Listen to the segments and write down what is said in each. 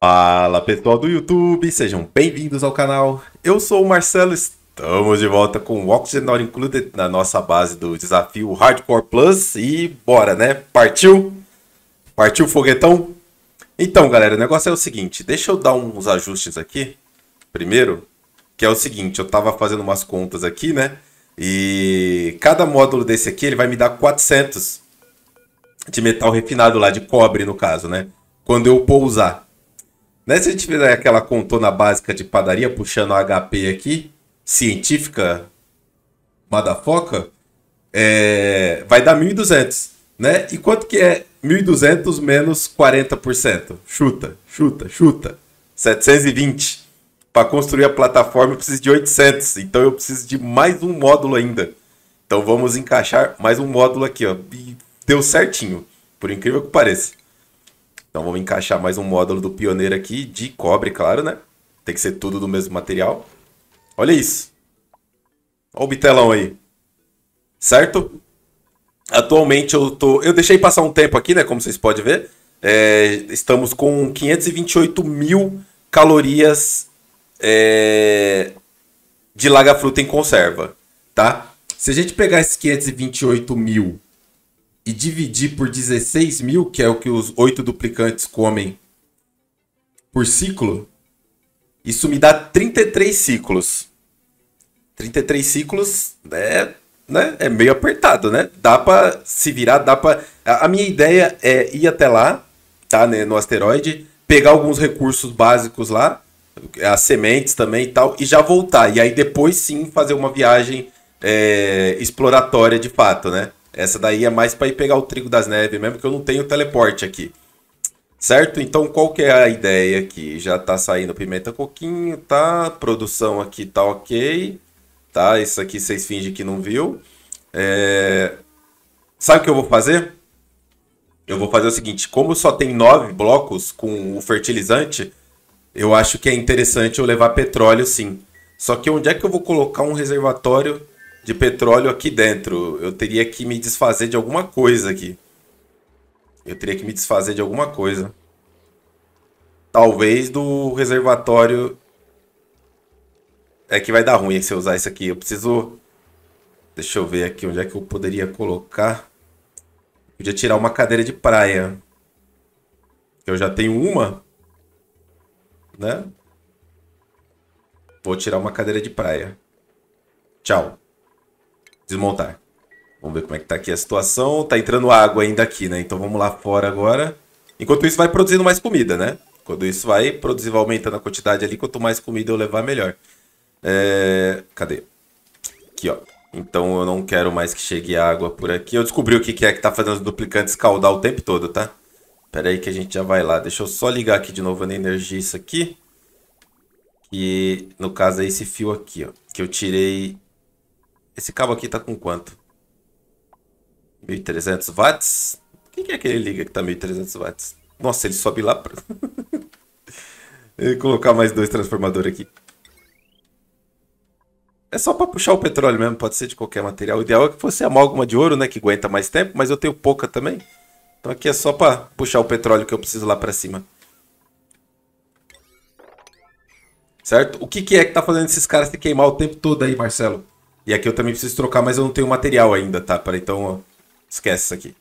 Fala pessoal do YouTube, sejam bem-vindos ao canal. Eu sou o Marcelo, estamos de volta com o Oxygen Not Included na nossa base do desafio Hardcore Plus e bora, né? Partiu? Partiu o foguetão? Então, galera, o negócio é o seguinte, deixa eu dar uns ajustes aqui primeiro, que é o seguinte, eu tava fazendo umas contas aqui, né? E cada módulo desse aqui, ele vai me dar 400 de metal refinado lá, de cobre no caso, né? Quando eu pousar. Né? Se a gente fizer aquela contona básica de padaria, puxando a HP aqui, científica, madafoca, é, vai dar 1.200, né? E quanto que é 1.200 menos 40%? Chuta, chuta, chuta. 720. Para construir a plataforma eu preciso de 800, então eu preciso de mais um módulo ainda. Então vamos encaixar mais um módulo aqui, ó. E deu certinho, por incrível que pareça. Então vamos encaixar mais um módulo do pioneiro aqui, de cobre, claro, né? Tem que ser tudo do mesmo material. Olha isso. Olha o bitelão aí. Certo? Atualmente eu tô. Eu deixei passar um tempo aqui, né? Como vocês podem ver. É... Estamos com 528 mil calorias é... de laga fruta em conserva. Tá? Se a gente pegar esses 528 mil e dividir por 16 mil, que é o que os oito duplicantes comem por ciclo, isso me dá 33 ciclos. 33 ciclos é, né, é meio apertado, né? Dá pra se virar, dá pra. A minha ideia é ir até lá, tá? Né, no asteroide, pegar alguns recursos básicos lá, as sementes também e tal, e já voltar. E aí depois sim fazer uma viagem é, exploratória de fato, né? Essa daí é mais para ir pegar o trigo das neves mesmo, que eu não tenho teleporte aqui. Certo? Então, qual que é a ideia aqui? Já tá saindo pimenta coquinho, tá? Produção aqui tá ok, tá? Isso aqui vocês fingem que não viu. É... Sabe o que eu vou fazer? Eu vou fazer o seguinte, como só tem nove blocos com o fertilizante, eu acho que é interessante eu levar petróleo sim. Só que onde é que eu vou colocar um reservatório de petróleo aqui dentro. Eu teria que me desfazer de alguma coisa aqui. Eu teria que me desfazer de alguma coisa. Talvez do reservatório. É que vai dar ruim se eu usar isso aqui. Eu preciso. Deixa eu ver aqui onde é que eu poderia colocar. podia tirar uma cadeira de praia. Eu já tenho uma. Né? Vou tirar uma cadeira de praia. Tchau desmontar. Vamos ver como é que tá aqui a situação. Tá entrando água ainda aqui, né? Então vamos lá fora agora. Enquanto isso vai produzindo mais comida, né? Quando isso vai produzir, vai aumentando a quantidade ali. Quanto mais comida eu levar, melhor. É... Cadê? Aqui, ó. Então eu não quero mais que chegue água por aqui. Eu descobri o que é que tá fazendo os duplicantes caudar o tempo todo, tá? Pera aí que a gente já vai lá. Deixa eu só ligar aqui de novo na energia isso aqui. E no caso é esse fio aqui, ó. Que eu tirei esse cabo aqui tá com quanto? 1300 watts? Quem que é que ele liga que tá 1300 watts? Nossa, ele sobe lá pra... Vou colocar mais dois transformadores aqui. É só para puxar o petróleo mesmo, pode ser de qualquer material. O ideal é que fosse amálgama de ouro, né, que aguenta mais tempo, mas eu tenho pouca também. Então aqui é só para puxar o petróleo que eu preciso lá para cima. Certo? O que, que é que tá fazendo esses caras se queimar o tempo todo aí, Marcelo? E aqui eu também preciso trocar, mas eu não tenho material ainda, tá? Para então, esquece isso aqui.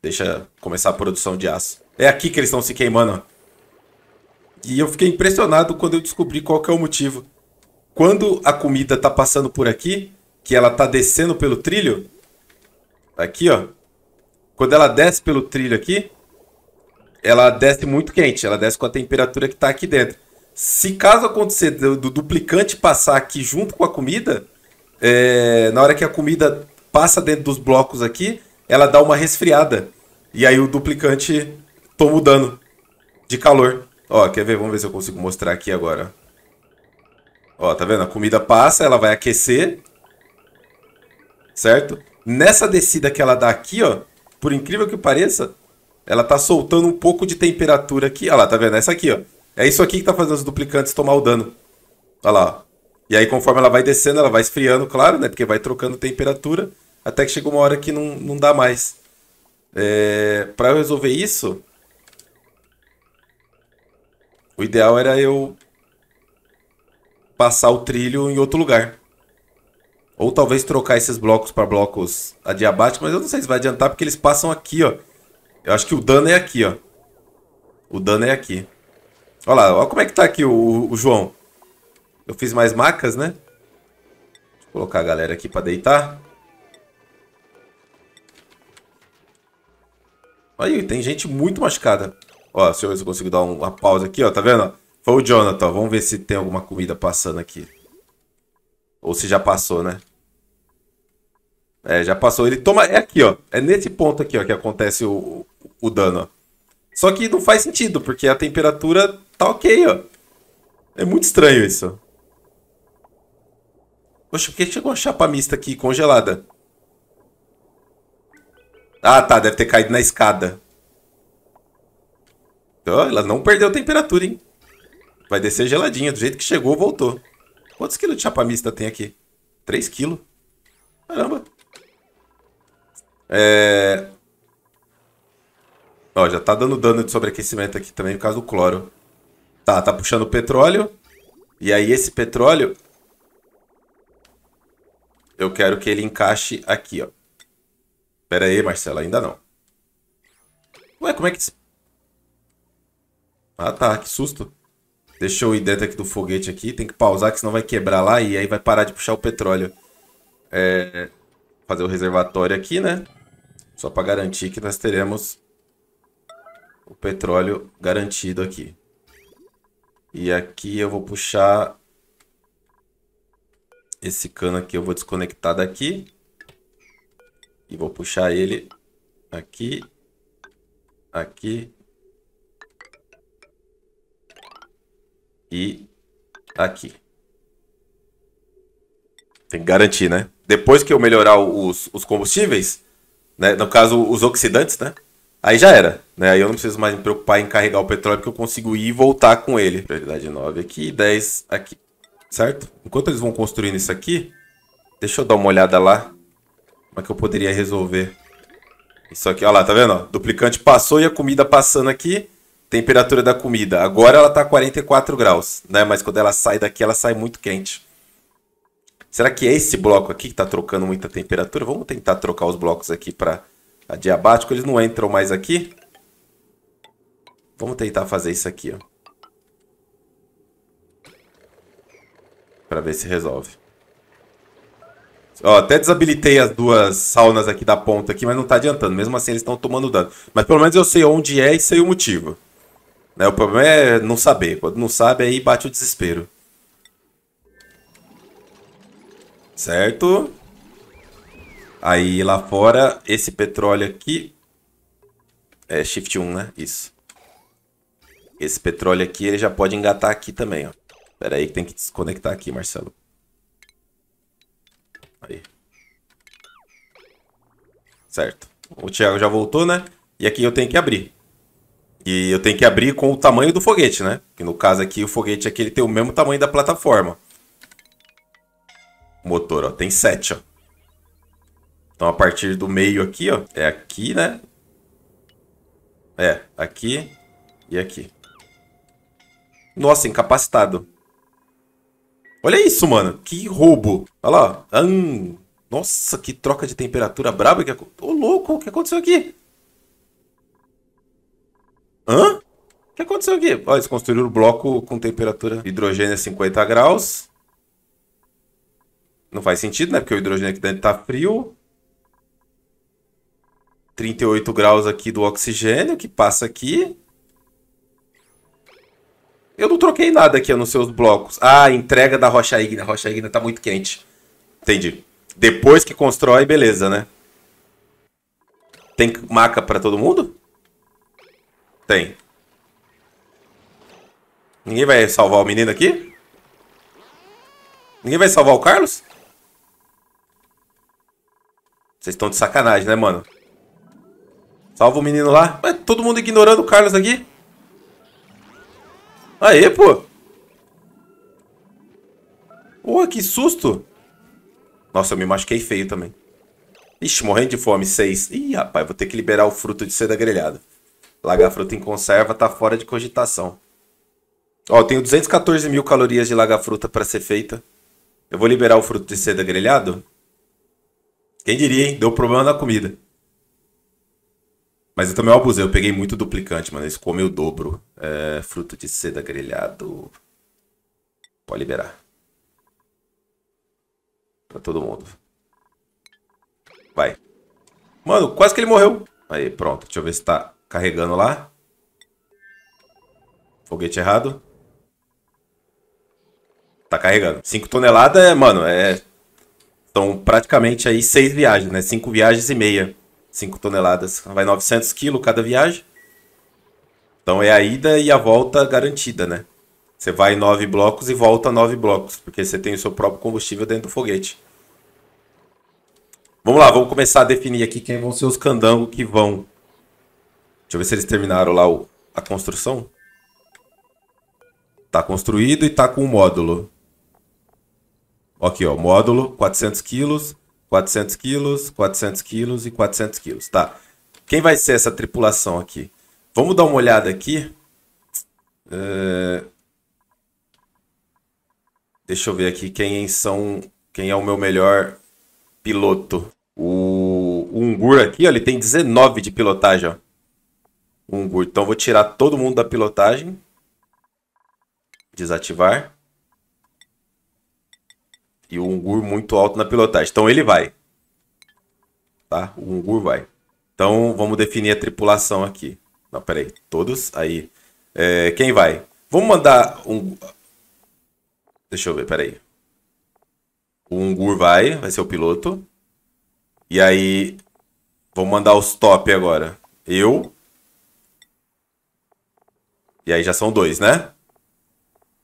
Deixa começar a produção de aço. É aqui que eles estão se queimando, E eu fiquei impressionado quando eu descobri qual que é o motivo. Quando a comida tá passando por aqui, que ela tá descendo pelo trilho, aqui, ó. Quando ela desce pelo trilho aqui, ela desce muito quente, ela desce com a temperatura que tá aqui dentro. Se caso acontecer do duplicante passar aqui junto com a comida, é, na hora que a comida passa dentro dos blocos aqui, ela dá uma resfriada. E aí o duplicante toma o dano de calor. Ó, quer ver? Vamos ver se eu consigo mostrar aqui agora. Ó, tá vendo? A comida passa, ela vai aquecer. Certo? Nessa descida que ela dá aqui, ó, por incrível que pareça, ela tá soltando um pouco de temperatura aqui. Olha lá, tá vendo? É essa aqui, ó. É isso aqui que tá fazendo os duplicantes tomar o dano. Olha lá, ó. E aí, conforme ela vai descendo, ela vai esfriando, claro, né? Porque vai trocando temperatura, até que chega uma hora que não, não dá mais. É, para eu resolver isso, o ideal era eu passar o trilho em outro lugar. Ou talvez trocar esses blocos para blocos adiabáticos, mas eu não sei se vai adiantar porque eles passam aqui, ó. Eu acho que o dano é aqui, ó. O dano é aqui. Olha lá, olha como é que tá aqui o, o João. Eu fiz mais macas, né? Deixa eu colocar a galera aqui pra deitar. Aí, tem gente muito machucada. Ó, se eu consigo dar uma pausa aqui, ó, tá vendo? Foi o Jonathan, vamos ver se tem alguma comida passando aqui. Ou se já passou, né? É, já passou. Ele toma... É aqui, ó. É nesse ponto aqui, ó, que acontece o, o dano, ó. Só que não faz sentido, porque a temperatura tá ok, ó. É muito estranho isso. Poxa, por que chegou uma chapa mista aqui, congelada? Ah, tá, deve ter caído na escada. Então, ela não perdeu a temperatura, hein? Vai descer geladinha. Do jeito que chegou, voltou. Quantos quilos de chapa mista tem aqui? 3 quilos. Caramba. É... Ó, já tá dando dano de sobreaquecimento aqui também por causa do cloro. Tá, tá puxando petróleo. E aí esse petróleo eu quero que ele encaixe aqui, ó. Pera aí, Marcelo, ainda não. Ué, como é que... Ah, tá, que susto. Deixa eu ir dentro aqui do foguete aqui. Tem que pausar, que senão vai quebrar lá e aí vai parar de puxar o petróleo. É... Fazer o reservatório aqui, né? Só para garantir que nós teremos o petróleo garantido aqui. E aqui eu vou puxar esse cano aqui eu vou desconectar daqui. E vou puxar ele aqui, aqui e aqui. Tem que garantir, né? Depois que eu melhorar os, os combustíveis, né? no caso os oxidantes, né? Aí já era, né? Aí eu não preciso mais me preocupar em carregar o petróleo porque eu consigo ir e voltar com ele. Prioridade 9 aqui e 10 aqui certo? Enquanto eles vão construindo isso aqui, deixa eu dar uma olhada lá. Como é que eu poderia resolver? Isso aqui, olha lá, tá vendo? O duplicante passou e a comida passando aqui. Temperatura da comida. Agora ela tá 44 graus, né? Mas quando ela sai daqui, ela sai muito quente. Será que é esse bloco aqui que tá trocando muita temperatura? Vamos tentar trocar os blocos aqui para adiabático. Eles não entram mais aqui. Vamos tentar fazer isso aqui, ó. Pra ver se resolve. Ó, até desabilitei as duas saunas aqui da ponta aqui, mas não tá adiantando. Mesmo assim, eles estão tomando dano. Mas pelo menos eu sei onde é e sei o motivo. Né? O problema é não saber. Quando não sabe, aí bate o desespero. Certo? Aí lá fora, esse petróleo aqui... É shift 1, né? Isso. Esse petróleo aqui, ele já pode engatar aqui também, ó. Pera aí que tem que desconectar aqui, Marcelo. Aí. Certo. O Thiago já voltou, né? E aqui eu tenho que abrir. E eu tenho que abrir com o tamanho do foguete, né? Que no caso aqui, o foguete aqui ele tem o mesmo tamanho da plataforma. O motor, ó. Tem 7, ó. Então, a partir do meio aqui, ó. É aqui, né? É. Aqui e aqui. Nossa, incapacitado. Olha isso, mano. Que roubo. Olha lá. Hum, nossa, que troca de temperatura braba. Que... Ô, louco, o que aconteceu aqui? Hã? O que aconteceu aqui? Olha, eles construíram o bloco com temperatura hidrogênio a 50 graus. Não faz sentido, né? Porque o hidrogênio aqui dentro tá frio. 38 graus aqui do oxigênio que passa aqui. Eu não troquei nada aqui nos seus blocos. Ah, entrega da rocha ígnea. A rocha ígnea tá muito quente. Entendi. Depois que constrói, beleza, né? Tem maca para todo mundo? Tem. Ninguém vai salvar o menino aqui? Ninguém vai salvar o Carlos? Vocês estão de sacanagem, né, mano? Salva o menino lá. Mas todo mundo ignorando o Carlos aqui. Aê, pô! Pô, que susto! Nossa, eu me machuquei feio também. Ixi, morrendo de fome, seis. Ih, rapaz, vou ter que liberar o fruto de seda grelhada. fruta em conserva tá fora de cogitação. Ó, eu tenho 214 mil calorias de fruta para ser feita. Eu vou liberar o fruto de seda grelhado? Quem diria, hein? Deu problema na comida. Mas eu também abusei, eu peguei muito duplicante, mano. Esse comeu o dobro. É, fruto de seda grelhado. Pode liberar. Pra todo mundo. Vai. Mano, quase que ele morreu. Aí, pronto. Deixa eu ver se tá carregando lá. Foguete errado. Tá carregando. 5 toneladas, mano, é... São então, praticamente aí 6 viagens, né? 5 viagens e meia. 5 toneladas. Então, vai 900 quilos cada viagem. Então é a ida e a volta garantida, né? Você vai nove blocos e volta nove blocos, porque você tem o seu próprio combustível dentro do foguete. Vamos lá, vamos começar a definir aqui quem vão ser os candangos que vão. Deixa eu ver se eles terminaram lá o, a construção. Tá construído e tá com o módulo. Aqui, ó, módulo, 400 quilos. 400 quilos, 400 quilos e 400 quilos, tá? Quem vai ser essa tripulação aqui? Vamos dar uma olhada aqui. É... Deixa eu ver aqui quem são, quem é o meu melhor piloto. O, o Ungur aqui, ó, ele tem 19 de pilotagem, ó. Ungur. Então vou tirar todo mundo da pilotagem. Desativar. E o Ungur muito alto na pilotagem. Então ele vai. Tá? O Ungur vai. Então vamos definir a tripulação aqui. Não, peraí. Todos? Aí. É, quem vai? Vamos mandar um. Deixa eu ver, peraí. O Ungur vai, vai ser o piloto. E aí. Vamos mandar os top agora. Eu. E aí já são dois, né?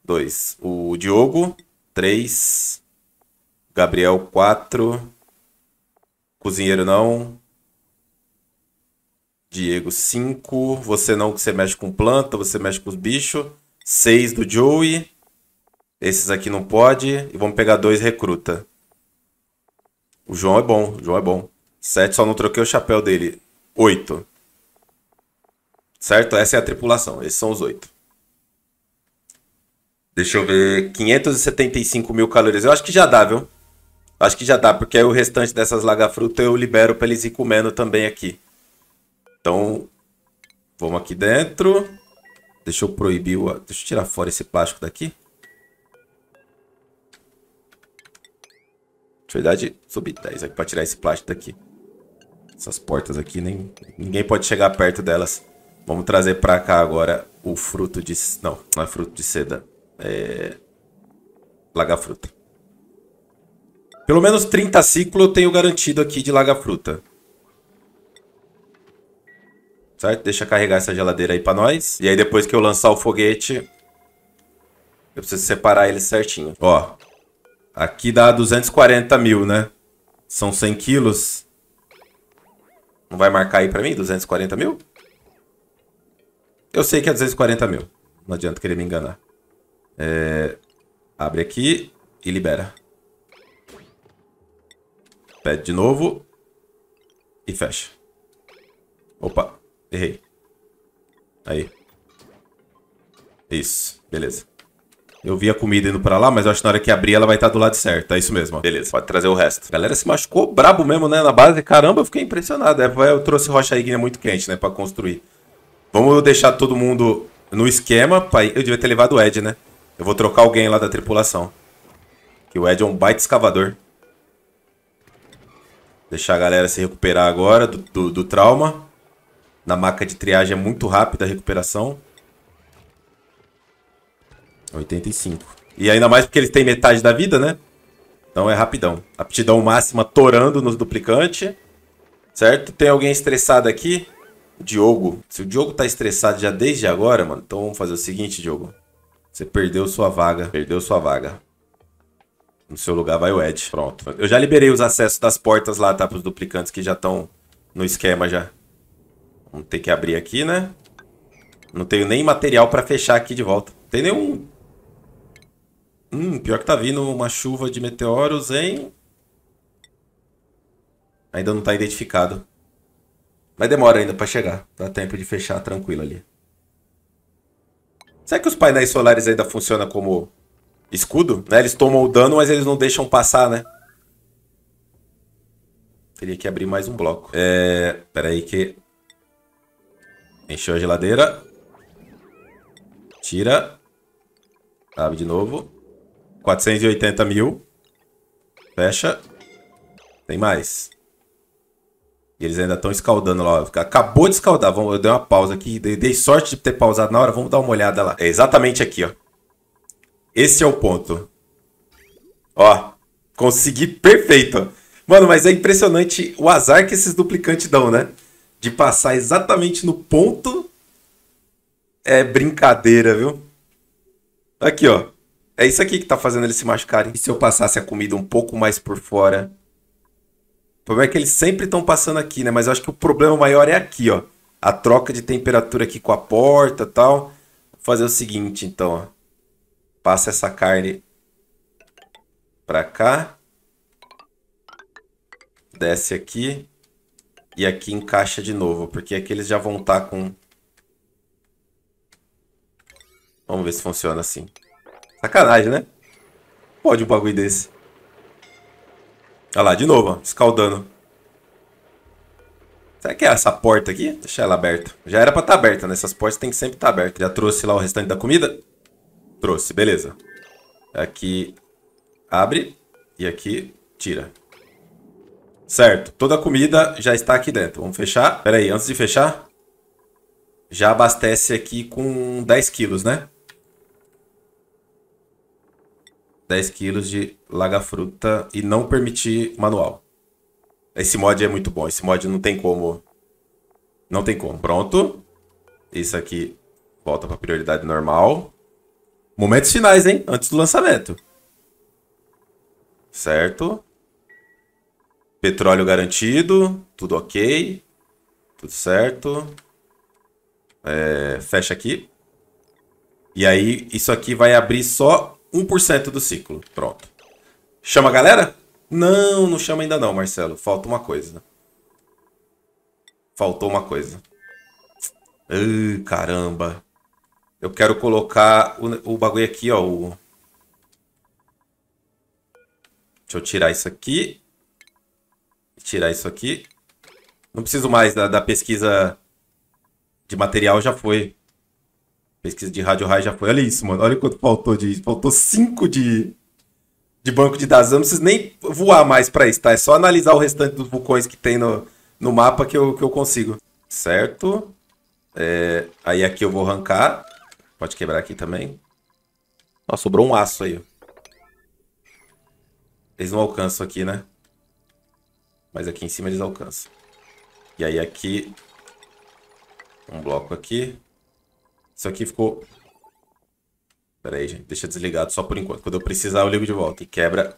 Dois. O Diogo. Três. Gabriel 4. Cozinheiro não. Diego 5. Você não, que você mexe com planta, você mexe com os bichos. 6 do Joey. Esses aqui não pode. E vamos pegar dois recruta. O João é bom, o João é bom. 7, só não troquei o chapéu dele. 8. Certo? Essa é a tripulação, esses são os 8. Deixa eu ver. 575 mil calorias. Eu acho que já dá, viu? Acho que já dá, porque aí o restante dessas lagafrutas eu libero para eles ir comendo também aqui. Então, vamos aqui dentro. Deixa eu proibir o... Deixa eu tirar fora esse plástico daqui. Na verdade, subi 10 aqui para tirar esse plástico daqui. Essas portas aqui, nem, ninguém pode chegar perto delas. Vamos trazer para cá agora o fruto de... Não, não é fruto de seda. É... Lagafruta. Pelo menos 30 ciclos eu tenho garantido aqui de laga-fruta. Certo? Deixa carregar essa geladeira aí pra nós. E aí depois que eu lançar o foguete, eu preciso separar ele certinho. Ó, aqui dá 240 mil, né? São 100 quilos. Não vai marcar aí pra mim 240 mil? Eu sei que é 240 mil. Não adianta querer me enganar. É... Abre aqui e libera. Pede de novo. E fecha. Opa, errei. Aí. Isso, beleza. Eu vi a comida indo pra lá, mas eu acho que na hora que abrir ela vai estar tá do lado certo. É isso mesmo, ó. Beleza, pode trazer o resto. A galera se machucou brabo mesmo, né? Na base, caramba, eu fiquei impressionado. É, eu trouxe rocha ígnea é muito quente, né? Pra construir. Vamos deixar todo mundo no esquema. Eu devia ter levado o Ed, né? Eu vou trocar alguém lá da tripulação. Que o Ed é um baita escavador. Deixar a galera se recuperar agora do, do, do trauma. Na maca de triagem é muito rápida a recuperação. 85. E ainda mais porque eles têm metade da vida, né? Então é rapidão. Aptidão máxima torando nos duplicante. Certo? Tem alguém estressado aqui? O Diogo. Se o Diogo tá estressado já desde agora, mano, então vamos fazer o seguinte, Diogo. Você perdeu sua vaga. Perdeu sua vaga. No seu lugar vai o Ed. Pronto. Eu já liberei os acessos das portas lá, tá? Para os duplicantes que já estão no esquema já. Vamos ter que abrir aqui, né? Não tenho nem material para fechar aqui de volta. tem nenhum... Hum, pior que tá vindo uma chuva de meteoros, hein? Ainda não tá identificado. Mas demora ainda para chegar. Dá tempo de fechar tranquilo ali. Será que os painéis solares ainda funcionam como escudo, né? Eles tomam o dano, mas eles não deixam passar, né? Teria que abrir mais um bloco. É... Pera aí que... Encheu a geladeira. Tira. Abre de novo. 480 mil. Fecha. Tem mais. E eles ainda estão escaldando lá. Ó. Acabou de escaldar. eu dei uma pausa aqui. dei sorte de ter pausado na hora. Vamos dar uma olhada lá. É exatamente aqui, ó. Esse é o ponto. Ó, consegui perfeito. Mano, mas é impressionante o azar que esses duplicantes dão, né? De passar exatamente no ponto é brincadeira, viu? Aqui, ó. É isso aqui que tá fazendo eles se machucarem. E se eu passasse a comida um pouco mais por fora? O problema é que eles sempre estão passando aqui, né? Mas eu acho que o problema maior é aqui, ó. A troca de temperatura aqui com a porta e tal. Vou fazer o seguinte, então, ó. Passa essa carne para cá. Desce aqui. E aqui encaixa de novo, porque aqui eles já vão estar tá com... Vamos ver se funciona assim. Sacanagem, né? Pode um bagulho desse. Olha lá, de novo, ó, escaldando. Será que é essa porta aqui? Deixa ela aberta. Já era pra estar tá aberta, né? Essas portas tem que sempre estar tá aberta. Já trouxe lá o restante da comida. Trouxe, beleza. Aqui abre e aqui tira. Certo, toda a comida já está aqui dentro. Vamos fechar? Pera aí, antes de fechar, já abastece aqui com 10 quilos, né? 10 quilos de laga-fruta e não permitir manual. Esse mod é muito bom. Esse mod não tem como... Não tem como. Pronto. Isso aqui volta para prioridade normal. Momentos finais, hein? Antes do lançamento. Certo? Petróleo garantido. Tudo ok. Tudo certo. É, fecha aqui. E aí, isso aqui vai abrir só 1% do ciclo. Pronto. Chama a galera? Não, não chama ainda não, Marcelo. Falta uma coisa. Faltou uma coisa. Uh, caramba. Eu quero colocar o, o bagulho aqui, ó. O... Deixa eu tirar isso aqui. Tirar isso aqui. Não preciso mais da, da pesquisa de material, já foi. Pesquisa de rádio raio já foi. Olha isso, mano. Olha quanto faltou de. Faltou 5 de, de banco de dados. Eu não preciso nem voar mais para isso, tá? É só analisar o restante dos vulcões que tem no, no mapa que eu, que eu consigo. Certo? É, aí aqui eu vou arrancar. Pode quebrar aqui também. Ó, sobrou um aço aí. Eles não alcançam aqui, né? Mas aqui em cima eles alcançam. E aí aqui... Um bloco aqui. Isso aqui ficou... Pera aí, gente. Deixa desligado só por enquanto. Quando eu precisar, eu ligo de volta. E quebra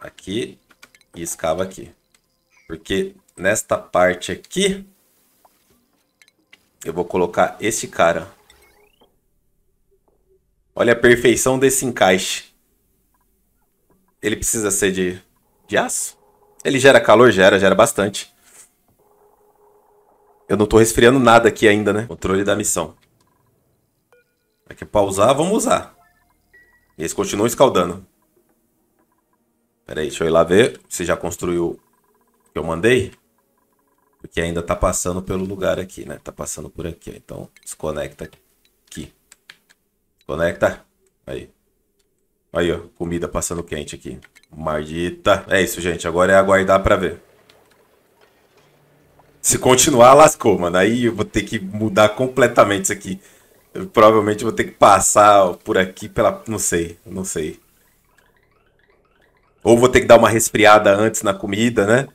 aqui e escava aqui. Porque nesta parte aqui, eu vou colocar esse cara. Olha a perfeição desse encaixe. Ele precisa ser de, de aço? Ele gera calor? Gera, gera bastante. Eu não tô resfriando nada aqui ainda, né? Controle da missão. Aqui pra usar, vamos usar. E eles continuam escaldando. Pera aí, deixa eu ir lá ver se já construiu o que eu mandei. Porque ainda tá passando pelo lugar aqui, né? Tá passando por aqui, então desconecta aqui. Conecta. Aí. Aí, ó. Comida passando quente aqui. Maldita. É isso, gente. Agora é aguardar pra ver. Se continuar, lascou, mano. Aí eu vou ter que mudar completamente isso aqui. Eu provavelmente vou ter que passar por aqui pela... Não sei. Não sei. Ou vou ter que dar uma resfriada antes na comida, né?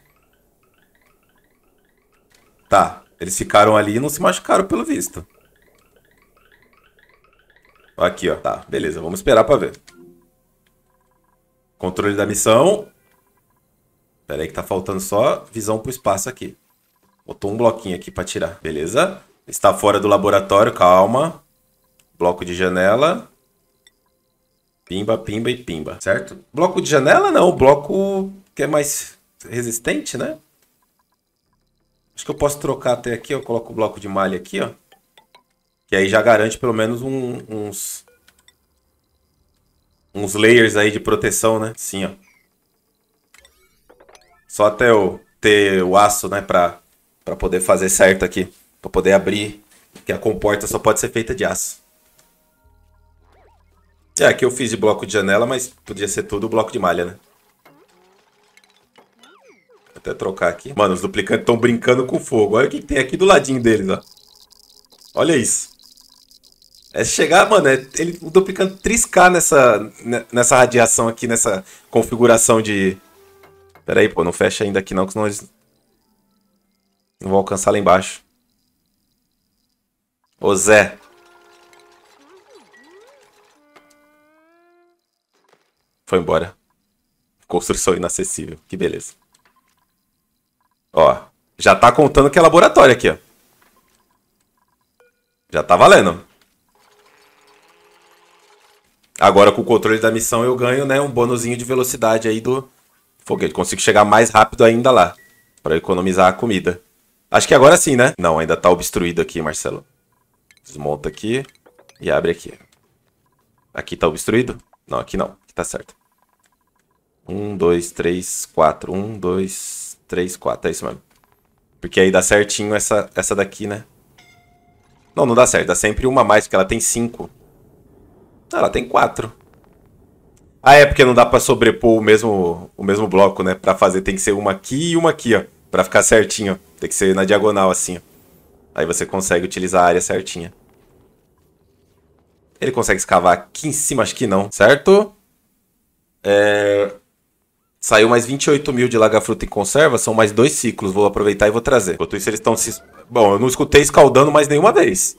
Tá. Eles ficaram ali e não se machucaram, pelo visto. Aqui, ó. Tá, beleza. Vamos esperar pra ver. Controle da missão. Pera aí que tá faltando só visão pro espaço aqui. Botou um bloquinho aqui pra tirar. Beleza. Está fora do laboratório, calma. Bloco de janela. Pimba, pimba e pimba, certo? Bloco de janela não, bloco que é mais resistente, né? Acho que eu posso trocar até aqui, eu coloco o bloco de malha aqui, ó. Que aí já garante pelo menos um, uns. Uns layers aí de proteção, né? Sim, ó. Só até eu ter o aço, né? Pra, pra poder fazer certo aqui. Pra poder abrir. Porque a comporta só pode ser feita de aço. É, aqui eu fiz de bloco de janela, mas podia ser tudo bloco de malha, né? Vou até trocar aqui. Mano, os duplicantes estão brincando com fogo. Olha o que tem aqui do ladinho deles, ó. Olha isso. É chegar, mano, é, ele o duplicando triscar nessa, né, nessa radiação aqui, nessa configuração de. Pera aí, pô, não fecha ainda aqui não, que senão eles. Não vão alcançar lá embaixo. Ô Zé. Foi embora. Construção inacessível. Que beleza. Ó, já tá contando que é laboratório aqui, ó. Já tá valendo. Agora com o controle da missão eu ganho, né, um bônusinho de velocidade aí do foguete. Consigo chegar mais rápido ainda lá, para economizar a comida. Acho que agora sim, né? Não, ainda tá obstruído aqui, Marcelo. Desmonta aqui e abre aqui. Aqui tá obstruído? Não, aqui não. Aqui tá certo. Um, dois, três, quatro. Um, dois, três, quatro. É isso mesmo. Porque aí dá certinho essa, essa daqui, né? Não, não dá certo. Dá sempre uma a mais, porque ela tem cinco. Ela tem quatro. Ah, é porque não dá para sobrepor o mesmo, o mesmo bloco, né? Para fazer tem que ser uma aqui e uma aqui, ó. Para ficar certinho. Tem que ser na diagonal, assim, ó. Aí você consegue utilizar a área certinha. Ele consegue escavar aqui em cima? Acho que não, certo? É... Saiu mais 28 mil de laga-fruta em conserva. São mais dois ciclos. Vou aproveitar e vou trazer. Enquanto isso, eles estão se... Bom, eu não escutei escaldando mais nenhuma vez.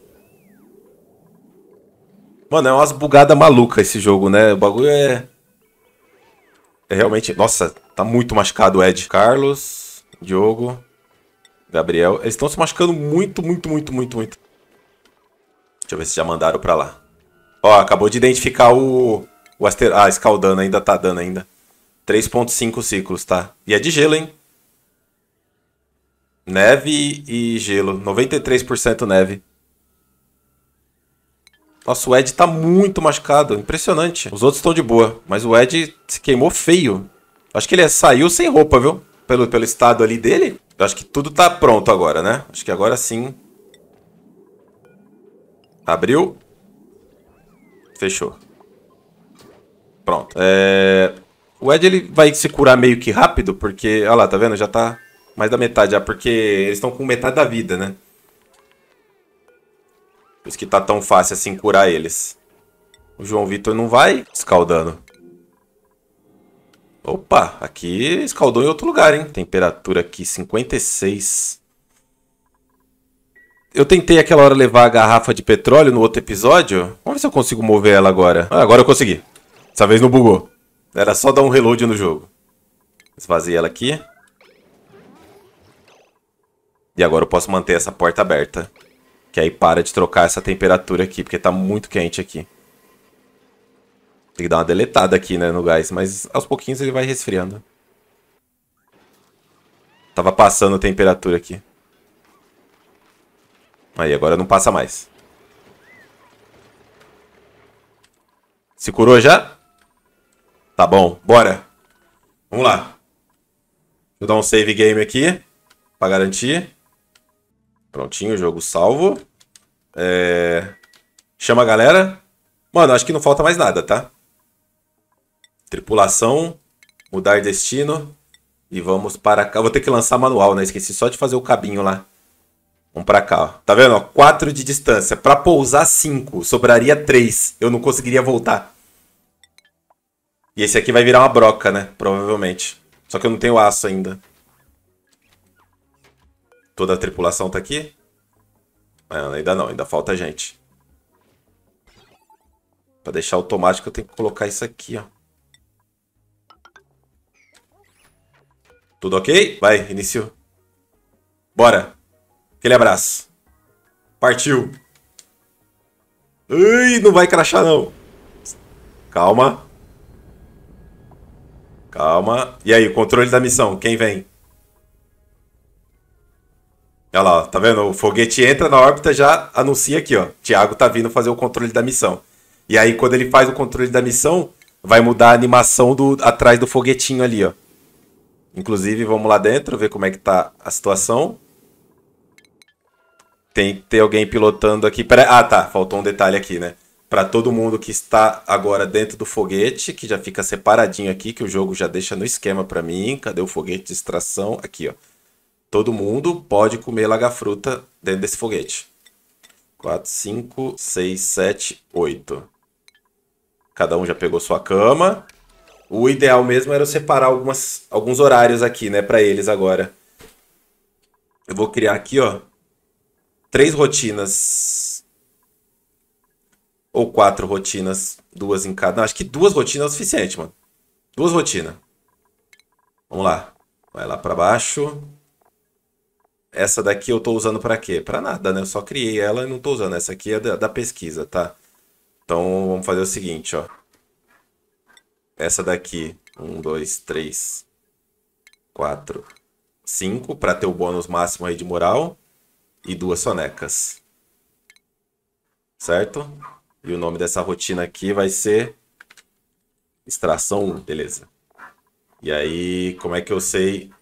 Mano, é umas bugadas malucas esse jogo, né? O bagulho é. É realmente. Nossa, tá muito machucado o Ed. Carlos, Diogo, Gabriel. Eles estão se machucando muito, muito, muito, muito, muito. Deixa eu ver se já mandaram pra lá. Ó, acabou de identificar o. o aster... Ah, escaldando ainda, tá dando ainda. 3.5 ciclos, tá? E é de gelo, hein? Neve e gelo. 93% neve. Nossa, o Ed tá muito machucado. Impressionante. Os outros estão de boa. Mas o Ed se queimou feio. Acho que ele saiu sem roupa, viu? Pelo, pelo estado ali dele. Acho que tudo tá pronto agora, né? Acho que agora sim. Abriu. Fechou. Pronto. É... O Ed ele vai se curar meio que rápido, porque... Olha lá, tá vendo? Já tá mais da metade já, ah, porque eles estão com metade da vida, né? Por isso que tá tão fácil assim curar eles. O João Vitor não vai escaldando. Opa, aqui escaldou em outro lugar, hein? Temperatura aqui 56. Eu tentei aquela hora levar a garrafa de petróleo no outro episódio. Vamos ver se eu consigo mover ela agora. Ah, agora eu consegui. Dessa vez não bugou. Era só dar um reload no jogo. Esvaziei ela aqui. E agora eu posso manter essa porta aberta. Que aí para de trocar essa temperatura aqui, porque tá muito quente aqui. Tem que dar uma deletada aqui, né, no gás. Mas aos pouquinhos ele vai resfriando. Tava passando a temperatura aqui. Aí, agora não passa mais. Se curou já? Tá bom, bora. Vamos lá. Vou dar um save game aqui. Pra garantir. Prontinho, jogo salvo. É... Chama a galera. Mano, acho que não falta mais nada, tá? Tripulação, mudar destino e vamos para cá. Vou ter que lançar manual, né? Esqueci só de fazer o cabinho lá. Vamos para cá, ó. Tá vendo? 4 de distância. Para pousar 5, sobraria 3. Eu não conseguiria voltar. E esse aqui vai virar uma broca, né? Provavelmente. Só que eu não tenho aço ainda. Toda a tripulação tá aqui? Ah, ainda não, ainda falta gente. Pra deixar automático, eu tenho que colocar isso aqui, ó. Tudo ok? Vai, início. Bora. Aquele abraço. Partiu. Ai, não vai crachar, não. Calma. Calma. E aí, controle da missão, quem vem? Olha lá, tá vendo? O foguete entra na órbita já anuncia aqui, ó. Tiago tá vindo fazer o controle da missão. E aí, quando ele faz o controle da missão, vai mudar a animação do atrás do foguetinho ali, ó. Inclusive, vamos lá dentro ver como é que tá a situação. Tem que ter alguém pilotando aqui. Pera... Ah, tá. Faltou um detalhe aqui, né? Para todo mundo que está agora dentro do foguete, que já fica separadinho aqui, que o jogo já deixa no esquema para mim. Cadê o foguete de extração? Aqui, ó. Todo mundo pode comer lagafruta fruta dentro desse foguete. 4, 5, 6, 7, 8. Cada um já pegou sua cama. O ideal mesmo era eu separar algumas, alguns horários aqui, né, para eles agora. Eu vou criar aqui, ó, três rotinas. Ou quatro rotinas, duas em cada. Não, acho que duas rotinas é o suficiente, mano. Duas rotinas. Vamos lá. Vai lá para baixo. Essa daqui eu estou usando para quê? Para nada, né? Eu só criei ela e não estou usando. Essa aqui é da, da pesquisa, tá? Então vamos fazer o seguinte, ó. Essa daqui, um, dois, três, quatro, cinco, para ter o bônus máximo aí de moral. E duas sonecas. Certo? E o nome dessa rotina aqui vai ser extração 1, beleza. E aí, como é que eu sei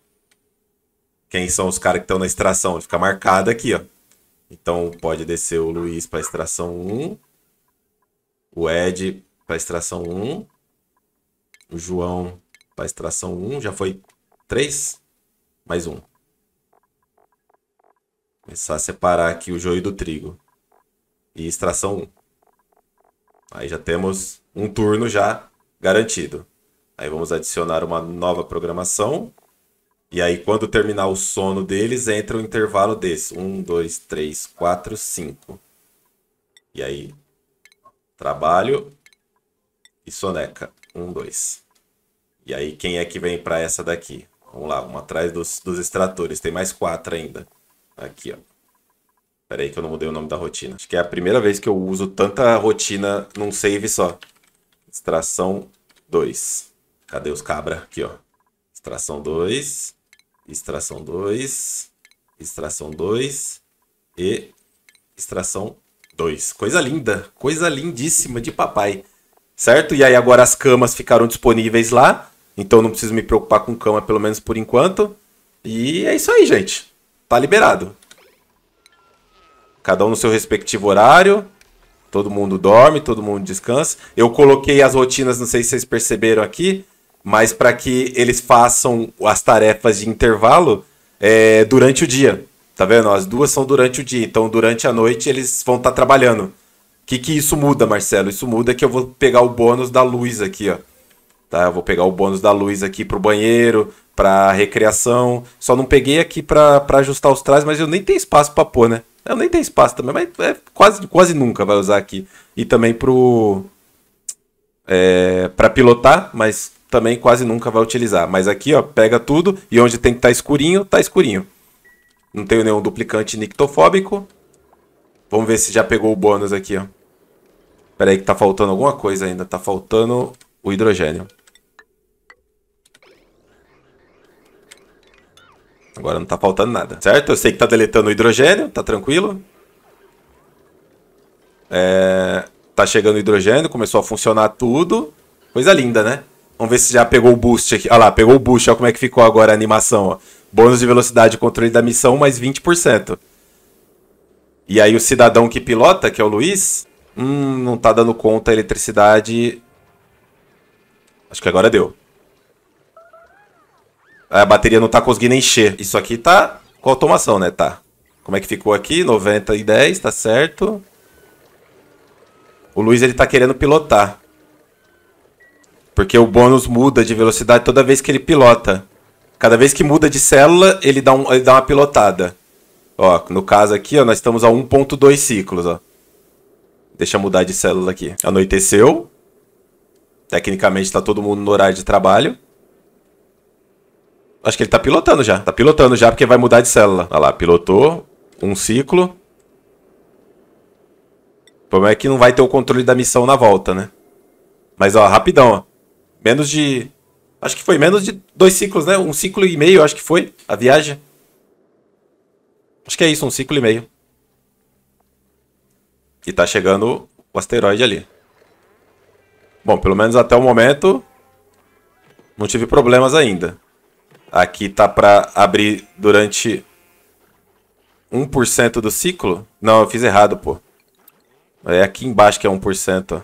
quem são os caras que estão na extração. Fica marcado aqui, ó. Então pode descer o Luiz para extração 1, o Ed para extração 1, o João para extração 1, já foi 3, mais um. Começar a separar aqui o joio do trigo. E extração 1. Aí já temos um turno já garantido. Aí vamos adicionar uma nova programação. E aí, quando terminar o sono deles, entra o um intervalo desse. Um, dois, três, quatro, cinco. E aí, trabalho e soneca. Um, dois. E aí, quem é que vem para essa daqui? Vamos lá, uma atrás dos, dos extratores. Tem mais quatro ainda. Aqui, ó. Pera aí que eu não mudei o nome da rotina. Acho que é a primeira vez que eu uso tanta rotina num save só. Extração 2. Cadê os cabra? Aqui, ó. Extração 2 extração 2, extração 2 e extração 2. Coisa linda, coisa lindíssima de papai, certo? E aí agora as camas ficaram disponíveis lá, então não preciso me preocupar com cama, pelo menos por enquanto. E é isso aí, gente. Tá liberado. Cada um no seu respectivo horário. Todo mundo dorme, todo mundo descansa. Eu coloquei as rotinas, não sei se vocês perceberam aqui mas para que eles façam as tarefas de intervalo é, durante o dia. Tá vendo? As duas são durante o dia, então durante a noite eles vão estar tá trabalhando. O que, que isso muda, Marcelo? Isso muda que eu vou pegar o bônus da luz aqui, ó. Tá, eu vou pegar o bônus da luz aqui pro banheiro, pra recreação. Só não peguei aqui pra, pra ajustar os trás, mas eu nem tenho espaço pra pôr, né? Eu nem tenho espaço também, mas é quase, quase nunca vai usar aqui. E também pro. É, pra pilotar, mas também quase nunca vai utilizar. Mas aqui, ó, pega tudo e onde tem que estar tá escurinho, tá escurinho. Não tenho nenhum duplicante nictofóbico. Vamos ver se já pegou o bônus aqui, ó. Pera aí que tá faltando alguma coisa ainda. Tá faltando o hidrogênio. Agora não tá faltando nada, certo? Eu sei que tá deletando o hidrogênio, tá tranquilo. É... Tá chegando o hidrogênio, começou a funcionar tudo. Coisa linda, né? Vamos ver se já pegou o boost aqui. Olha lá, pegou o boost. Olha como é que ficou agora a animação. Ó. Bônus de velocidade e controle da missão, mais 20%. E aí o cidadão que pilota, que é o Luiz, hum, não tá dando conta a eletricidade. Acho que agora deu. A bateria não tá conseguindo encher. Isso aqui tá com automação, né? Tá. Como é que ficou aqui? 90 e 10, tá certo. O Luiz, ele tá querendo pilotar. Porque o bônus muda de velocidade toda vez que ele pilota. Cada vez que muda de célula, ele dá, um, ele dá uma pilotada. Ó, no caso aqui, ó, nós estamos a 1.2 ciclos, ó. Deixa eu mudar de célula aqui. Anoiteceu. Tecnicamente está todo mundo no horário de trabalho. Acho que ele está pilotando já. Está pilotando já porque vai mudar de célula. Olha lá, pilotou. Um ciclo. O problema é que não vai ter o controle da missão na volta, né? Mas, ó, rapidão, ó menos de. Acho que foi menos de dois ciclos, né? Um ciclo e meio, acho que foi a viagem. Acho que é isso, um ciclo e meio. E tá chegando o asteroide ali. Bom, pelo menos até o momento não tive problemas ainda. Aqui tá para abrir durante 1% do ciclo. Não, eu fiz errado, pô. É aqui embaixo que é 1%.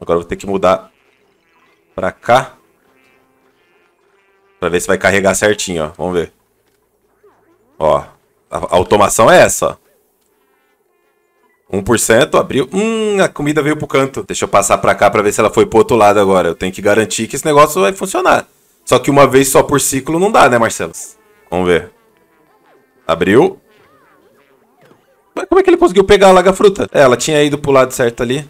Agora eu vou ter que mudar pra cá. Pra ver se vai carregar certinho, ó. Vamos ver. Ó. A automação é essa. 1%, abriu. Hum, a comida veio pro canto. Deixa eu passar pra cá pra ver se ela foi pro outro lado agora. Eu tenho que garantir que esse negócio vai funcionar. Só que uma vez só por ciclo não dá, né, Marcelo? Vamos ver. Abriu. Mas como é que ele conseguiu pegar a laga fruta? É, ela tinha ido pro lado certo ali.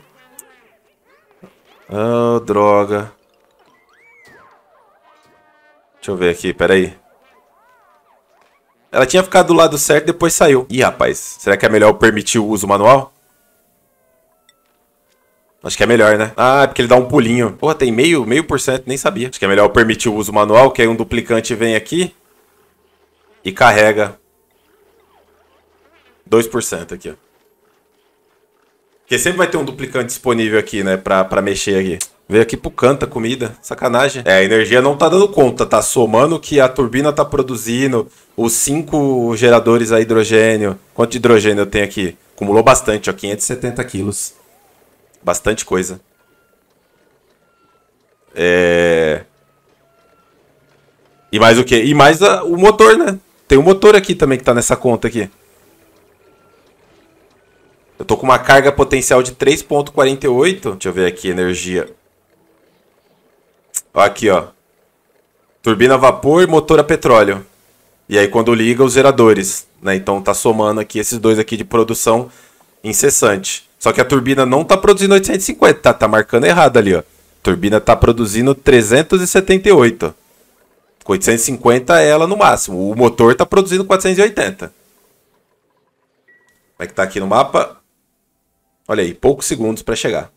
Oh, droga. Deixa eu ver aqui, peraí. Ela tinha ficado do lado certo depois saiu. Ih, rapaz, será que é melhor eu permitir o uso manual? Acho que é melhor, né? Ah, é porque ele dá um pulinho. Porra, tem meio, meio por cento, nem sabia. Acho que é melhor eu permitir o uso manual, que aí um duplicante vem aqui e carrega 2% aqui, ó. Porque sempre vai ter um duplicante disponível aqui, né? Pra, pra mexer aqui. Veio aqui pro canto a comida. Sacanagem. É, a energia não tá dando conta, tá somando que a turbina tá produzindo os cinco geradores a hidrogênio. Quanto de hidrogênio eu tenho aqui? Acumulou bastante, ó. 570 quilos. Bastante coisa. É... E mais o quê? E mais a, o motor, né? Tem o um motor aqui também que tá nessa conta aqui. Eu tô com uma carga potencial de 3.48. Deixa eu ver aqui, energia. Ó, aqui, ó. Turbina a vapor, motor a petróleo. E aí quando liga, os geradores. Né? Então tá somando aqui esses dois aqui de produção incessante. Só que a turbina não tá produzindo 850, tá, tá marcando errado ali, ó. A turbina tá produzindo 378. Com 850 é ela no máximo. O motor tá produzindo 480. Como é que tá aqui no mapa? Olha aí, poucos segundos para chegar.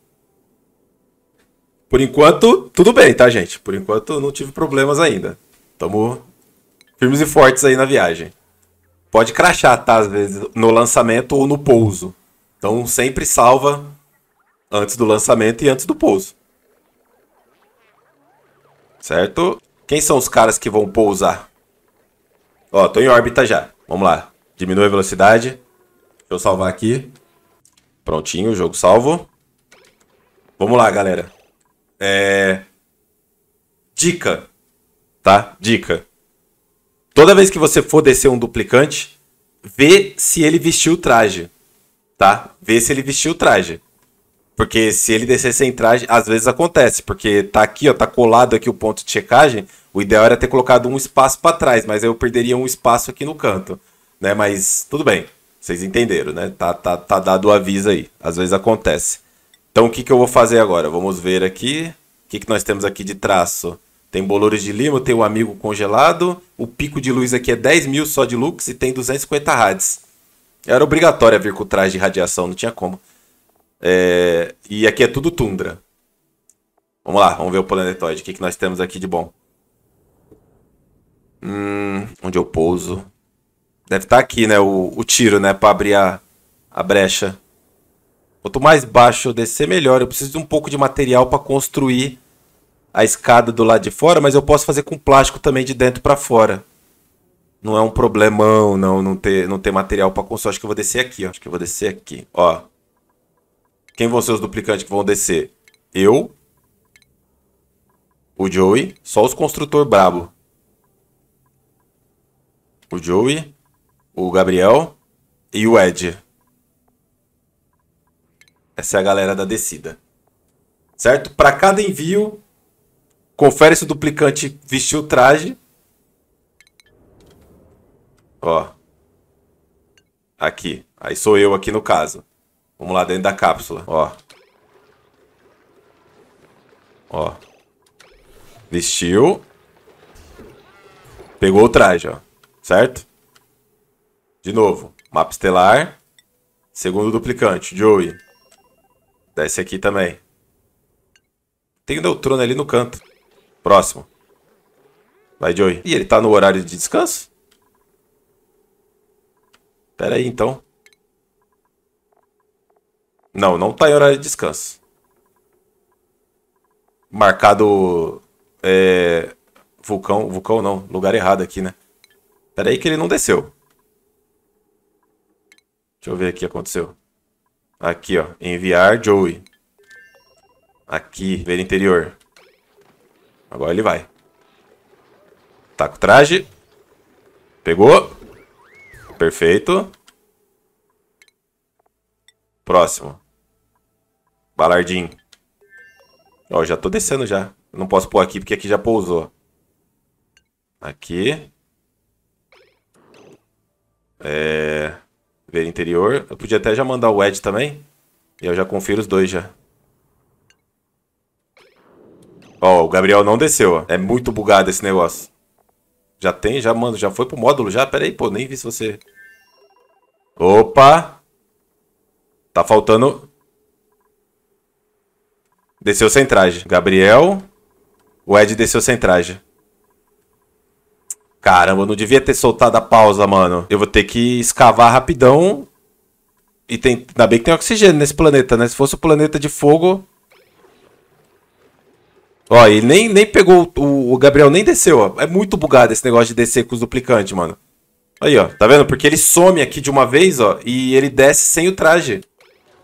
Por enquanto, tudo bem, tá, gente? Por enquanto, não tive problemas ainda. Tamo firmes e fortes aí na viagem. Pode crachar, tá? Às vezes no lançamento ou no pouso. Então sempre salva antes do lançamento e antes do pouso. Certo? Quem são os caras que vão pousar? Ó, tô em órbita já. Vamos lá. Diminui a velocidade. Deixa eu salvar aqui. Prontinho, jogo salvo. Vamos lá, galera. É... Dica, tá? Dica. Toda vez que você for descer um duplicante, vê se ele vestiu o traje, tá? Vê se ele vestiu o traje. Porque se ele descer sem traje, às vezes acontece, porque tá aqui, ó, tá colado aqui o ponto de checagem. O ideal era ter colocado um espaço para trás, mas eu perderia um espaço aqui no canto, né? Mas tudo bem. Vocês entenderam, né? Tá, tá, tá dado o aviso aí. Às vezes acontece. Então o que, que eu vou fazer agora? Vamos ver aqui. O que, que nós temos aqui de traço? Tem bolores de lima, tem o amigo congelado. O pico de luz aqui é 10 mil só de lux e tem 250 rads. Era obrigatório vir com traje de radiação, não tinha como. É... E aqui é tudo tundra. Vamos lá, vamos ver o planetoide. O que, que nós temos aqui de bom? Hum, onde eu pouso? Deve estar tá aqui, né? O, o, tiro, né? Pra abrir a, a brecha. Quanto mais baixo eu descer, melhor. Eu preciso de um pouco de material para construir a escada do lado de fora, mas eu posso fazer com plástico também de dentro para fora. Não é um problemão não, não ter, não ter material para construir. Acho que eu vou descer aqui, ó. Acho que eu vou descer aqui, ó. Quem vão ser os duplicantes que vão descer? Eu. O Joey. Só os construtor brabo. O Joey o Gabriel e o Ed. Essa é a galera da descida. Certo? Para cada envio, confere se o duplicante vestiu o traje. Ó. Aqui. Aí sou eu aqui no caso. Vamos lá dentro da cápsula. Ó. Ó. Vestiu. Pegou o traje, ó. Certo? De novo, mapa estelar. Segundo duplicante, Joey. Desce aqui também. Tem o Neutrona ali no canto. Próximo. Vai, Joey. E ele tá no horário de descanso? Pera aí, então. Não, não tá em horário de descanso. Marcado... É, vulcão... Vulcão não. Lugar errado aqui, né? Pera aí que ele não desceu. Deixa eu ver aqui aconteceu. Aqui, ó. Enviar Joey. Aqui, ver interior. Agora ele vai. Tá com o traje. Pegou. Perfeito. Próximo. Balardim. Ó, já tô descendo já. Não posso pôr aqui porque aqui já pousou. Aqui. É... Ver interior. Eu podia até já mandar o Ed também. E eu já confiro os dois já. Ó, oh, o Gabriel não desceu, ó. É muito bugado esse negócio. Já tem, já mando, já foi pro módulo já? Pera aí, pô, nem vi se você... Opa! Tá faltando... Desceu sem traje. Gabriel... O Ed desceu sem traje. Caramba, eu não devia ter soltado a pausa, mano. Eu vou ter que escavar rapidão. E tem. Ainda bem que tem oxigênio nesse planeta, né? Se fosse o um planeta de fogo. Ó, ele nem, nem pegou. O, o Gabriel nem desceu, ó. É muito bugado esse negócio de descer com os duplicantes, mano. Aí, ó. Tá vendo? Porque ele some aqui de uma vez, ó. E ele desce sem o traje.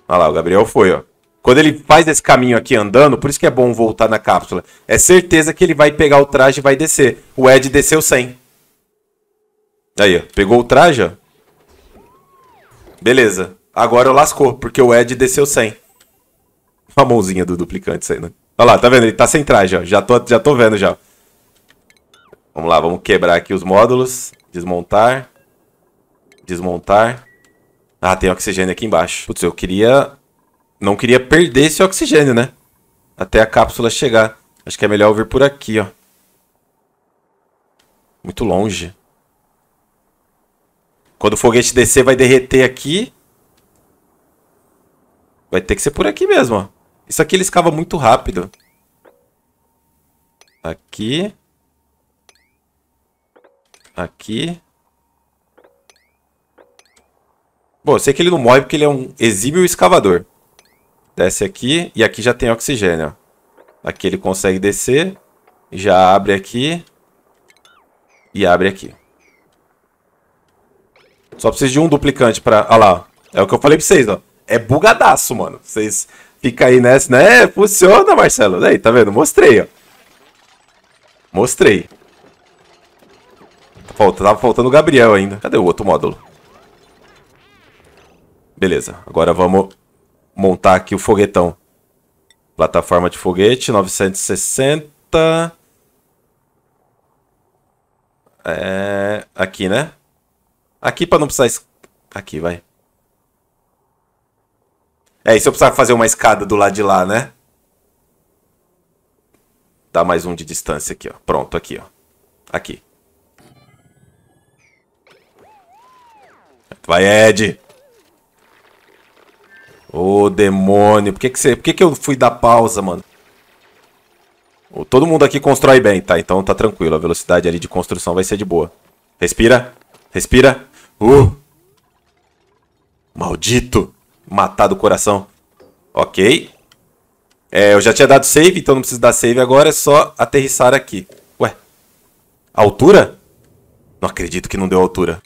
Olha lá, o Gabriel foi, ó. Quando ele faz esse caminho aqui andando, por isso que é bom voltar na cápsula. É certeza que ele vai pegar o traje e vai descer. O Ed desceu sem. Aí, ó. Pegou o traje, ó. Beleza. Agora eu lascou, porque o Ed desceu sem. Uma mãozinha do duplicante saindo. Olha lá, tá vendo? Ele tá sem traje, ó. Já tô, já tô vendo já. Vamos lá, vamos quebrar aqui os módulos. Desmontar. Desmontar. Ah, tem oxigênio aqui embaixo. Putz, eu queria... Não queria perder esse oxigênio, né? Até a cápsula chegar. Acho que é melhor eu vir por aqui, ó. Muito longe. Quando o foguete descer, vai derreter aqui. Vai ter que ser por aqui mesmo, ó. Isso aqui ele escava muito rápido. Aqui. Aqui. Bom, eu sei que ele não morre porque ele é um exímio escavador. Desce aqui e aqui já tem oxigênio. Aqui ele consegue descer. Já abre aqui. E abre aqui. Só preciso de um duplicante pra... Olha lá, é o que eu falei pra vocês, ó. É bugadaço, mano. Vocês ficam aí nessa, né? É, funciona, Marcelo. Aí, tá vendo? Mostrei, ó. Mostrei. Tá Falta, tava faltando o Gabriel ainda. Cadê o outro módulo? Beleza, agora vamos montar aqui o foguetão. Plataforma de foguete, 960. É... Aqui, né? Aqui pra não precisar... Aqui, vai. É, e se eu precisar fazer uma escada do lado de lá, né? Dá mais um de distância aqui, ó. Pronto, aqui, ó. Aqui. Vai, Ed! Ô, oh, demônio. Por que que você... Por que que eu fui dar pausa, mano? Oh, todo mundo aqui constrói bem, tá? Então tá tranquilo. A velocidade ali de construção vai ser de boa. Respira. Respira. Uh! Maldito! Matar do coração. Ok. É, eu já tinha dado save, então não preciso dar save agora, é só aterrissar aqui. Ué. Altura? Não acredito que não deu altura.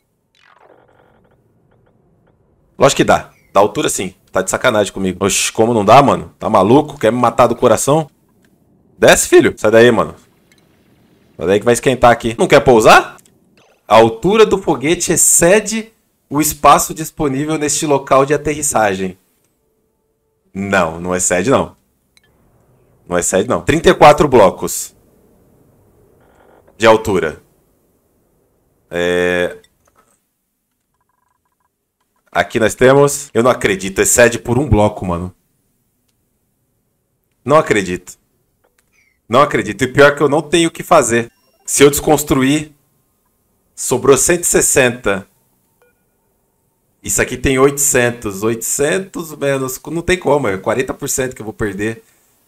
Lógico que dá. Dá altura sim. Tá de sacanagem comigo. Oxi, como não dá, mano? Tá maluco? Quer me matar do coração? Desce, filho. Sai daí, mano. Sai daí que vai esquentar aqui. Não quer pousar? A altura do foguete excede o espaço disponível neste local de aterrissagem. Não, não excede não. Não excede não. 34 blocos de altura. É... Aqui nós temos... Eu não acredito, excede por um bloco, mano. Não acredito. Não acredito. E pior que eu não tenho o que fazer. Se eu desconstruir Sobrou 160. Isso aqui tem 800. 800 menos. Não tem como, é 40% que eu vou perder.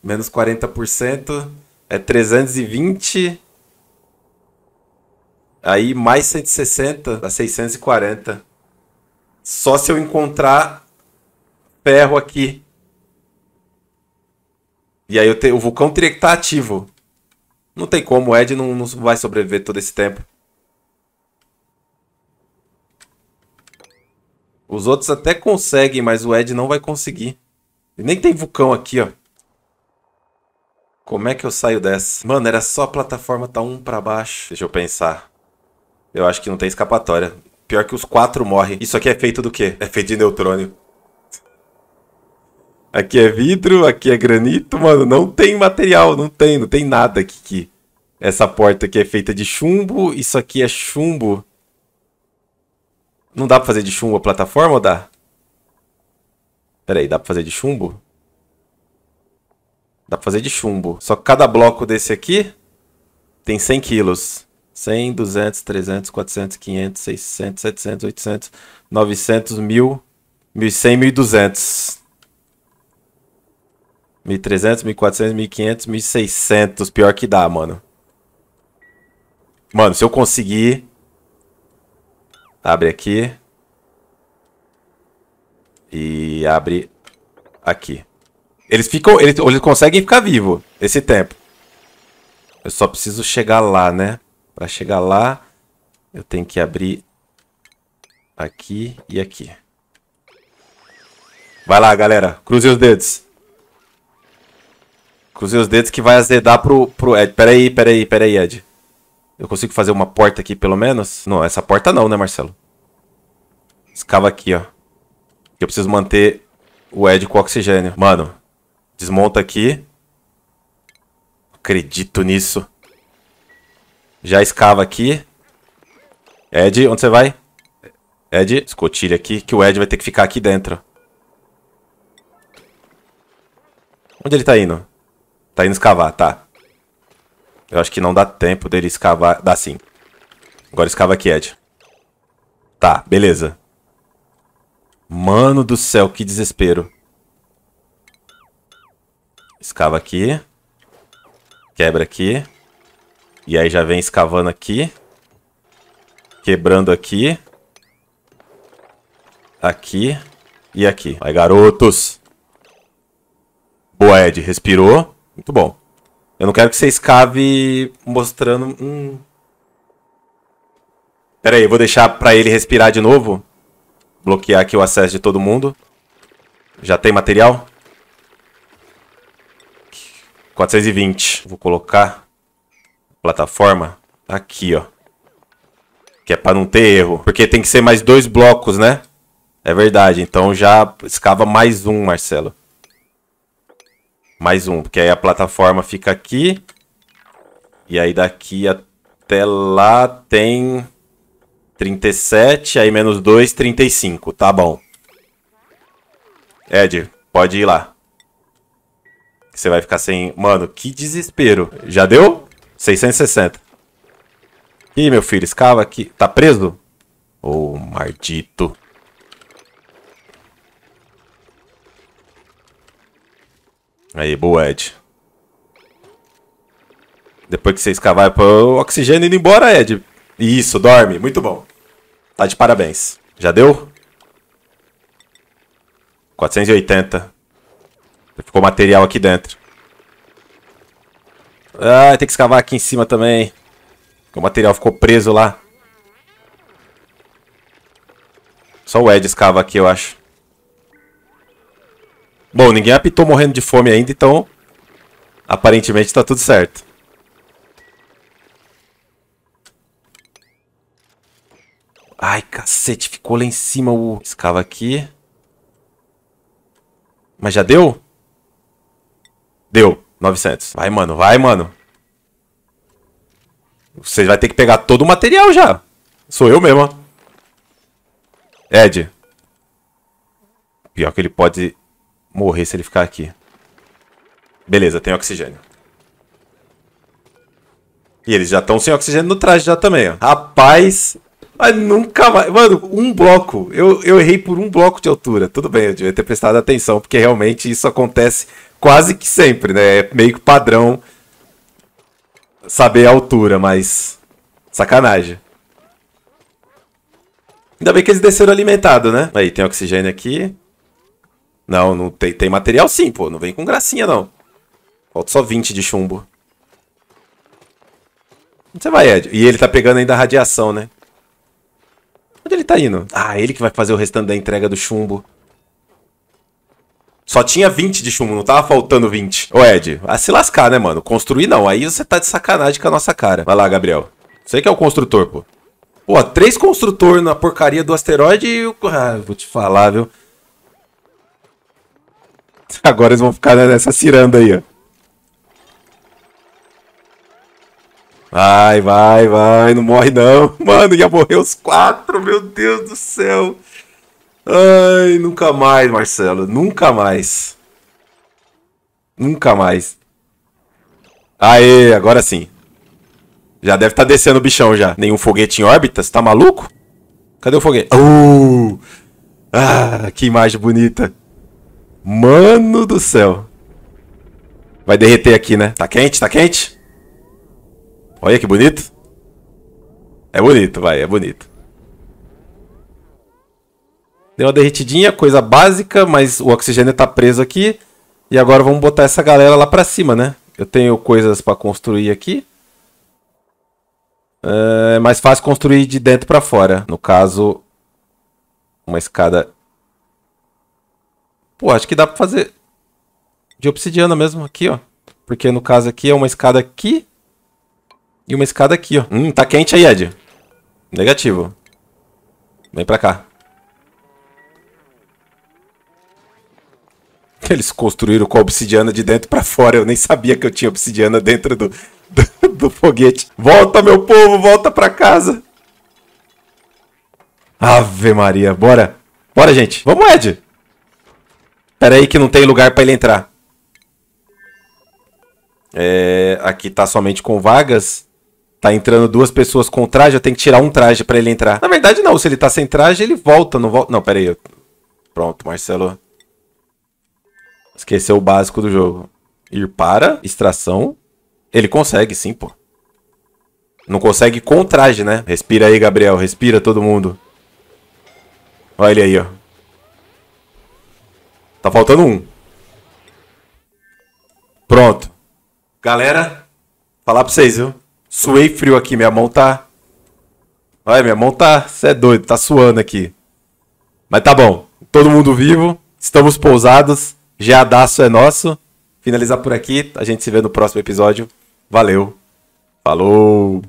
Menos 40% é 320. Aí mais 160 dá 640. Só se eu encontrar ferro aqui. E aí eu te... o vulcão teria que estar tá ativo. Não tem como, o Ed não, não vai sobreviver todo esse tempo. Os outros até conseguem, mas o Ed não vai conseguir. E nem tem vulcão aqui, ó. Como é que eu saio dessa? Mano, era só a plataforma tá um pra baixo. Deixa eu pensar. Eu acho que não tem escapatória. Pior que os quatro morrem. Isso aqui é feito do quê? É feito de neutrônio. Aqui é vidro, aqui é granito, mano. Não tem material, não tem, não tem nada aqui. Que... Essa porta aqui é feita de chumbo, isso aqui é chumbo. Não dá pra fazer de chumbo a plataforma ou dá? Pera aí, dá pra fazer de chumbo? Dá pra fazer de chumbo. Só que cada bloco desse aqui tem 100 quilos. 100, 200, 300, 400, 500, 600, 700, 800, 900, 1000, 1100, 1200. 1300, 1400, 1500, 1600. Pior que dá, mano. Mano, se eu conseguir Abre aqui. E abre aqui. Eles ficam. Eles, eles conseguem ficar vivo esse tempo. Eu só preciso chegar lá, né? Para chegar lá, eu tenho que abrir aqui e aqui. Vai lá, galera. Cruze os dedos. Cruze os dedos que vai azedar pro... pro Ed. Peraí, peraí, peraí, Ed. Eu consigo fazer uma porta aqui, pelo menos? Não, essa porta não, né, Marcelo? Escava aqui, ó. Eu preciso manter o Ed com oxigênio. Mano, desmonta aqui. Acredito nisso. Já escava aqui. Ed, onde você vai? Ed, escotilha aqui, que o Ed vai ter que ficar aqui dentro. Onde ele tá indo? Tá indo escavar, tá. Eu acho que não dá tempo dele escavar. Dá sim. Agora escava aqui, Ed. Tá, beleza. Mano do céu, que desespero. Escava aqui. Quebra aqui. E aí já vem escavando aqui. Quebrando aqui. Aqui. E aqui. Vai, garotos. Boa, Ed. Respirou. Muito bom. Eu não quero que você escave mostrando. Hum. Pera aí, eu vou deixar pra ele respirar de novo. Bloquear aqui o acesso de todo mundo. Já tem material? 420. Vou colocar plataforma tá aqui, ó. Que é pra não ter erro. Porque tem que ser mais dois blocos, né? É verdade. Então já escava mais um, Marcelo. Mais um, porque aí a plataforma fica aqui. E aí daqui até lá tem 37, aí menos 2, 35. Tá bom. Ed, pode ir lá. Você vai ficar sem... Mano, que desespero. Já deu? 660. Ih, meu filho, escava aqui. Tá preso? Ô, oh, maldito. Aí, boa, Ed. Depois que você escavar, o oxigênio indo embora, Ed. Isso, dorme. Muito bom. Tá de parabéns. Já deu? 480. Ficou material aqui dentro. Ah, tem que escavar aqui em cima também. O material ficou preso lá. Só o Ed escava aqui, eu acho. Bom, ninguém apitou morrendo de fome ainda, então aparentemente tá tudo certo. Ai, cacete, ficou lá em cima o... Escava aqui. Mas já deu? Deu, 900. Vai, mano, vai, mano. Você vai ter que pegar todo o material já. Sou eu mesmo. Ed. Pior que ele pode morrer se ele ficar aqui. Beleza, tem oxigênio. E eles já estão sem oxigênio no traje já também, ó. Rapaz, mas nunca mais. Mano, um bloco. Eu, eu errei por um bloco de altura. Tudo bem, eu devia ter prestado atenção, porque realmente isso acontece quase que sempre, né? É meio que padrão saber a altura, mas. Sacanagem. Ainda bem que eles desceram alimentado, né? Aí, tem oxigênio aqui. Não, não tem, tem material sim, pô. Não vem com gracinha, não. Falta só 20 de chumbo. Onde você vai, Ed? E ele tá pegando ainda a radiação, né? Onde ele tá indo? Ah, ele que vai fazer o restante da entrega do chumbo. Só tinha 20 de chumbo, não tava faltando 20. Ô, Ed, a se lascar, né, mano? Construir não. Aí você tá de sacanagem com a nossa cara. Vai lá, Gabriel. Você que é o construtor, pô. Pô, três construtor na porcaria do asteroide e... Ah, vou te falar, viu? Agora eles vão ficar né, nessa ciranda aí, ó. Vai, vai, vai, não morre não. Mano, ia morrer os quatro, meu Deus do céu. Ai, nunca mais, Marcelo, nunca mais. Nunca mais. Aê, agora sim. Já deve estar tá descendo o bichão já. Nenhum foguete em órbita, você tá maluco? Cadê o foguete? Uh! Ah, que imagem bonita. Mano do céu. Vai derreter aqui, né? Tá quente, tá quente? Olha que bonito. É bonito, vai, é bonito. Deu uma derretidinha, coisa básica, mas o oxigênio tá preso aqui. E agora vamos botar essa galera lá pra cima, né? Eu tenho coisas pra construir aqui. É, é mais fácil construir de dentro pra fora. No caso, uma escada Pô, acho que dá pra fazer de obsidiana mesmo aqui, ó. Porque no caso aqui é uma escada aqui e uma escada aqui, ó. Hum, tá quente aí, Ed. Negativo. Vem pra cá. Eles construíram com a obsidiana de dentro pra fora. Eu nem sabia que eu tinha obsidiana dentro do, do, do foguete. Volta, meu povo, volta pra casa. Ave Maria, bora. Bora, gente. Vamos, Ed. Pera aí que não tem lugar para ele entrar. É, aqui tá somente com vagas. Tá entrando duas pessoas com traje, eu tenho que tirar um traje para ele entrar. Na verdade não, se ele tá sem traje, ele volta, não volta. Não, pera aí. Pronto, Marcelo. Esqueceu o básico do jogo. Ir para, extração. Ele consegue sim, pô. Não consegue com traje, né? Respira aí, Gabriel. Respira todo mundo. Olha ele aí, ó. Tá faltando um. Pronto. Galera, falar pra vocês, viu? Suei frio aqui, minha mão tá. Olha, minha mão tá. Você é doido, tá suando aqui. Mas tá bom. Todo mundo vivo, estamos pousados. Geadaço é nosso. Finalizar por aqui. A gente se vê no próximo episódio. Valeu. Falou!